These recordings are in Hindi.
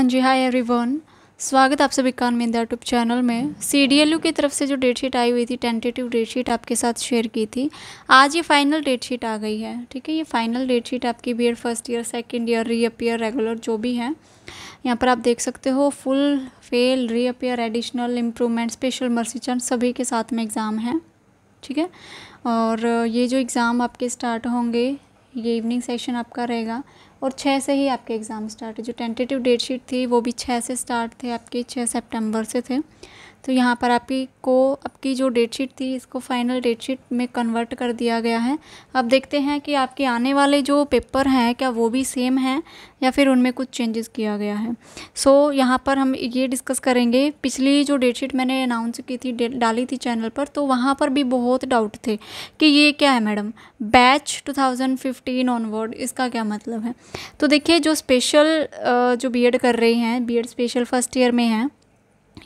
हाँ जी हाय एवरीवन स्वागत आप सभी का मिंदा यूट्यूब चैनल में सी डी एल यू की तरफ से जो डेट शीट आई हुई थी टेंटेटिव डेट शीट आपके साथ शेयर की थी आज ये फाइनल डेट शीट आ गई है ठीक है ये फाइनल डेट शीट आपकी B Ed first year second year reappear regular जो भी है यहाँ पर आप देख सकते हो full fail reappear additional improvement special mercy chance सभी के साथ में एग्ज़ाम है ठीक है और ये जो एग्ज़ाम आपके स्टार्ट होंगे ये इवनिंग सेशन आपका रहेगा और छः से ही आपके एग्ज़ाम स्टार्ट है जो टेंटेटिव डेट शीट थी वो भी छः से स्टार्ट थे आपके छः सेप्टेम्बर से थे तो यहाँ पर आपकी को आपकी जो डेट शीट थी इसको फाइनल डेट शीट में कन्वर्ट कर दिया गया है अब देखते हैं कि आपके आने वाले जो पेपर हैं क्या वो भी सेम हैं या फिर उनमें कुछ चेंजेस किया गया है सो so, यहाँ पर हम ये डिस्कस करेंगे पिछली जो डेट शीट मैंने अनाउंस की थी डाली थी चैनल पर तो वहाँ पर भी बहुत डाउट थे कि ये क्या है मैडम बैच टू ऑनवर्ड इसका क्या मतलब है तो देखिए जो स्पेशल जो बी कर रही हैं बी स्पेशल फर्स्ट ईयर में हैं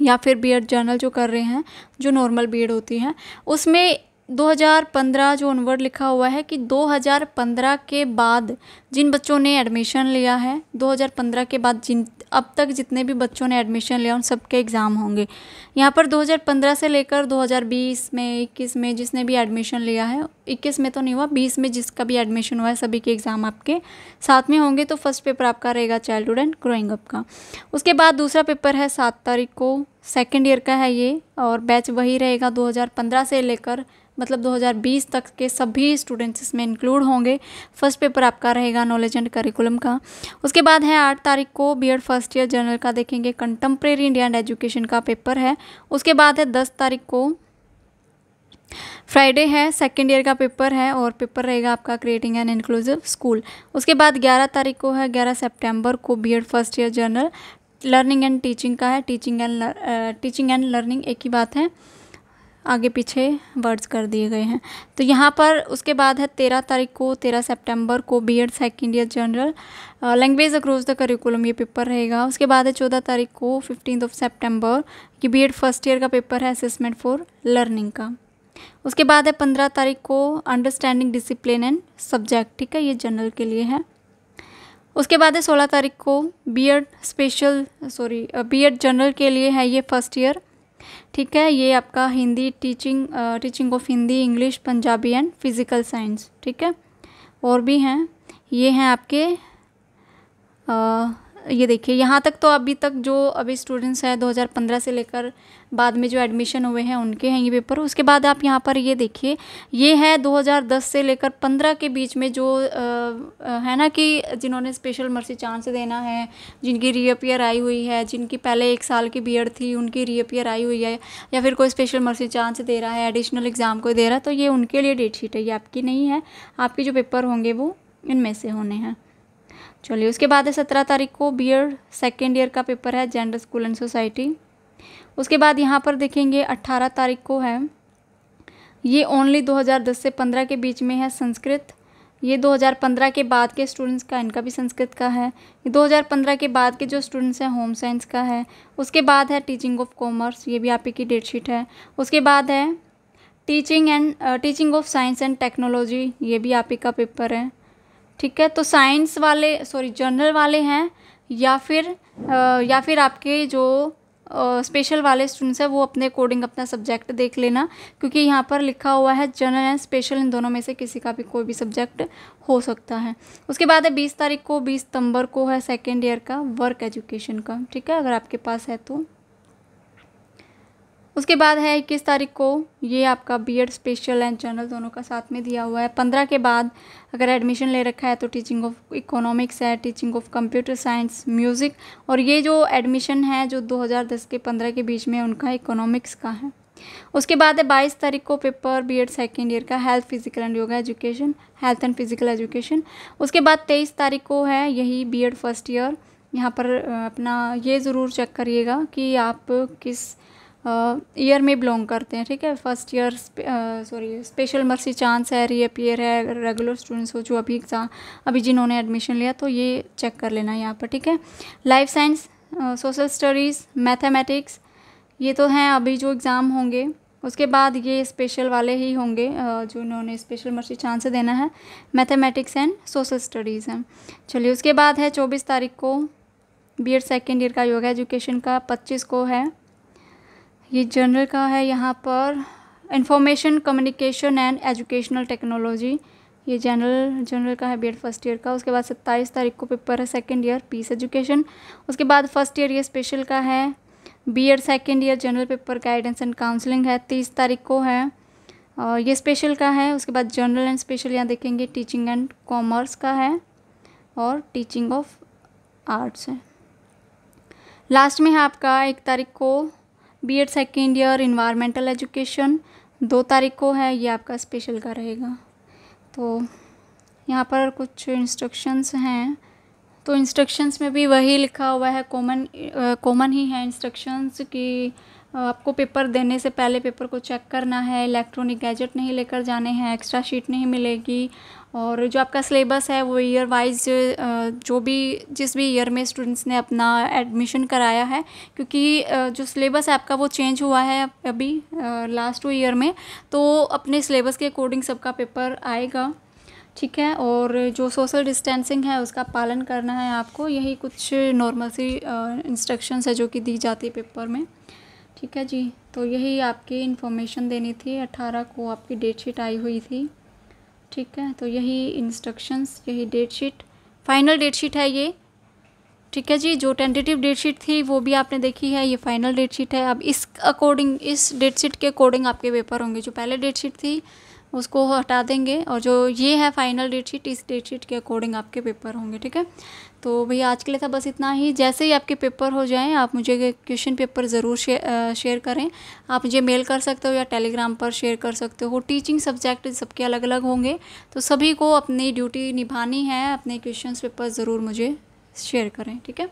या फिर बी जर्नल जो कर रहे हैं जो नॉर्मल बी होती हैं उसमें 2015 जो अनवर्ड लिखा हुआ है कि 2015 के बाद जिन बच्चों ने एडमिशन लिया है 2015 के बाद जिन अब तक जितने भी बच्चों ने एडमिशन लिया उन सबके एग्ज़ाम होंगे यहाँ पर 2015 से लेकर 2020 में 21 में जिसने भी एडमिशन लिया है 21 में तो नहीं हुआ 20 में जिसका भी एडमिशन हुआ है सभी के एग्ज़ाम आपके साथ में होंगे तो फर्स्ट पेपर आपका रहेगा चाइल्डहुड एंड ग्रोइंग अप का उसके बाद दूसरा पेपर है सात तारीख को सेकेंड ईयर का है ये और बैच वही रहेगा दो से लेकर मतलब 2020 तक के सभी स्टूडेंट्स इसमें इंक्लूड होंगे फर्स्ट पेपर आपका रहेगा नॉलेज एंड करिकुलम का उसके बाद है आठ तारीख को बी फर्स्ट ईयर जनरल का देखेंगे कंटेम्प्रेरी इंडिया एंड एजुकेशन का पेपर है उसके बाद है दस तारीख को फ्राइडे है सेकेंड ईयर का पेपर है और पेपर रहेगा आपका क्रिएटिंग एन इंक्लूसिव स्कूल उसके बाद ग्यारह तारीख को है ग्यारह सेप्टेम्बर को B first year general learning and teaching का है teaching and teaching and learning एक ही बात है आगे पीछे वर्ड्स कर दिए गए हैं तो यहाँ पर उसके बाद है तेरह तारीख को तेरह सितंबर को B Ed second year general language across the curriculum ये पेपर रहेगा उसके बाद है चौदह तारीख को फिफ्टीन ऑफ सेप्टेम्बर कि बी एड फर्स्ट ईयर का पेपर है असेसमेंट फॉर लर्निंग का उसके बाद है पंद्रह तारीख को अंडरस्टैंडिंग डिसिप्लिन एंड सब्जेक्ट ठीक है ये जनरल के लिए है उसके बाद है सोलह तारीख को B Ed special sorry B Ed general के लिए है ये फर्स्ट ईयर ठीक है ये आपका Hindi teaching teaching of Hindi English Punjabi and physical science ठीक है और भी हैं ये हैं आपके आ, ये देखिए यहाँ तक तो अभी तक जो अभी स्टूडेंट्स हैं 2015 से लेकर बाद में जो एडमिशन हुए हैं उनके हैं ये पेपर उसके बाद आप यहाँ पर ये देखिए ये है 2010 से लेकर 15 के बीच में जो आ, है ना कि जिन्होंने स्पेशल मर्सी चांस देना है जिनकी रीअपियर आई हुई है जिनकी पहले एक साल की बी थी उनकी रीअपियर आई हुई है या फिर कोई स्पेशल मर्सी चांस दे रहा है एडिशनल एग्ज़ाम कोई दे रहा है तो ये उनके लिए डेट शीट है ये आपकी नहीं है आपके जो पेपर होंगे वो इनमें से होने हैं चलिए उसके बाद है सत्रह तारीख को बी एड सेकेंड ईयर का पेपर है जेंडर स्कूल एंड सोसाइटी उसके बाद यहाँ पर देखेंगे अट्ठारह तारीख को है ये ओनली 2010 से 15 के बीच में है संस्कृत ये 2015 के बाद के स्टूडेंट्स का इनका भी संस्कृत का है 2015 के बाद के जो स्टूडेंट्स हैं होम साइंस का है उसके बाद है टीचिंग ऑफ कॉमर्स ये भी आप ही की डेट शीट है उसके बाद है teaching and teaching of science and technology ये भी आप ही का पेपर है ठीक है तो साइंस वाले सॉरी जनरल वाले हैं या फिर आ, या फिर आपके जो स्पेशल वाले स्टूडेंट्स हैं वो अपने अकॉर्डिंग अपना सब्जेक्ट देख लेना क्योंकि यहाँ पर लिखा हुआ है जनरल एंड स्पेशल इन दोनों में से किसी का भी कोई भी सब्जेक्ट हो सकता है उसके बाद है बीस तारीख को बीस सितंबर को है सेकेंड ईयर का वर्क एजुकेशन का ठीक है अगर आपके पास है तो उसके बाद है इक्कीस तारीख को ये आपका बीएड स्पेशल एंड जनरल दोनों का साथ में दिया हुआ है पंद्रह के बाद अगर एडमिशन ले रखा है तो टीचिंग ऑफ इकोनॉमिक्स है teaching of computer science music और ये जो एडमिशन है जो 2010 के पंद्रह के बीच में उनका इकोनॉमिक्स का है उसके बाद है बाईस तारीख को paper B Ed second year का health physical and yoga education health and physical education उसके बाद तेईस तारीख को है यही बी एड फर्स्ट ईयर यहाँ पर अपना ये ज़रूर चेक करिएगा कि आप किस ईयर में बिलोंग करते हैं ठीक है first year sorry special mercy chance है रीअपियर है रेगुलर स्टूडेंट्स हो जो अभी एग्ज़ाम अभी जिन्होंने एडमिशन लिया तो ये चेक कर लेना यहाँ पर ठीक है life science social studies mathematics ये तो हैं अभी जो एग्ज़ाम होंगे उसके बाद ये स्पेशल वाले ही होंगे जो इन्होंने स्पेशल मर्सी चांस देना है मैथमेटिक्स एंड सोशल स्टडीज़ हैं चलिए उसके बाद है चौबीस तारीख को बी एड सेकेंड ईयर का योगा एजुकेशन का पच्चीस को है ये जनरल का है यहाँ पर information communication and educational technology ये जनरल जनरल का है बी फर्स्ट ईयर का उसके बाद सत्ताईस तारीख को पेपर है सेकेंड ईयर पीस एजुकेशन उसके बाद फर्स्ट ईयर ये स्पेशल का है B Ed second year general paper guidance and counselling है तीस तारीख को है और ये स्पेशल का है उसके बाद जनरल एंड स्पेशल यहाँ देखेंगे टीचिंग एंड कॉमर्स का है और टीचिंग ऑफ आर्ट्स है लास्ट में है आपका एक तारीख को B Ed second year environmental education दो तारीख को है ये आपका स्पेशल का रहेगा तो यहाँ पर कुछ इंस्ट्रक्शंस हैं तो इंस्ट्रक्शंस में भी वही लिखा हुआ है कॉमन कॉमन ही है इंस्ट्रक्शंस कि आपको पेपर देने से पहले पेपर को चेक करना है इलेक्ट्रॉनिक गैजेट नहीं लेकर जाने हैं एक्स्ट्रा शीट नहीं मिलेगी और जो आपका सिलेबस है वो ईयर वाइज जो भी जिस भी ईयर में स्टूडेंट्स ने अपना एडमिशन कराया है क्योंकि जो सिलेबस है आपका वो चेंज हुआ है अभी लास्ट टू ईयर में तो अपने सिलेबस के अकॉर्डिंग सबका पेपर आएगा ठीक है और जो सोशल डिस्टेंसिंग है उसका पालन करना है आपको यही कुछ नॉर्मल सी इंस्ट्रक्शंस है जो कि दी जाती है पेपर में ठीक है जी तो यही आपकी इन्फॉर्मेशन देनी थी अट्ठारह को आपकी डेट शीट आई हुई थी ठीक है तो यही इंस्ट्रक्शंस यही date sheet final date sheet है ये ठीक है जी जो टेंटेटिव डेट शीट थी वो भी आपने देखी है ये फाइनल डेट शीट है अब इस अकॉर्डिंग इस डेट शीट के अकॉर्डिंग आपके पेपर होंगे जो पहले डेट शीट थी उसको हटा देंगे और जो ये है फाइनल डेट शीट इस डेट शीट के अकॉर्डिंग आपके पेपर होंगे ठीक है तो भैया आज के लिए था बस इतना ही जैसे ही आपके पेपर हो जाएं आप मुझे क्वेश्चन पेपर ज़रूर शेयर करें आप मुझे मेल कर सकते हो या टेलीग्राम पर शेयर कर सकते हो टीचिंग सब्जेक्ट सबके अलग अलग होंगे तो सभी को अपनी ड्यूटी निभानी है अपने क्वेश्चन पेपर ज़रूर मुझे शेयर करें ठीक है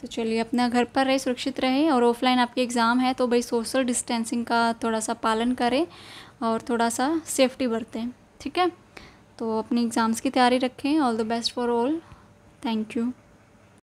तो चलिए अपना घर पर रहे सुरक्षित रहे और ऑफलाइन आपके एग्ज़ाम है तो भाई सोशल डिस्टेंसिंग का थोड़ा सा पालन करें और थोड़ा सा सेफ्टी बरतें ठीक है तो अपनी एग्ज़ाम्स की तैयारी रखें all the best for all Thank you.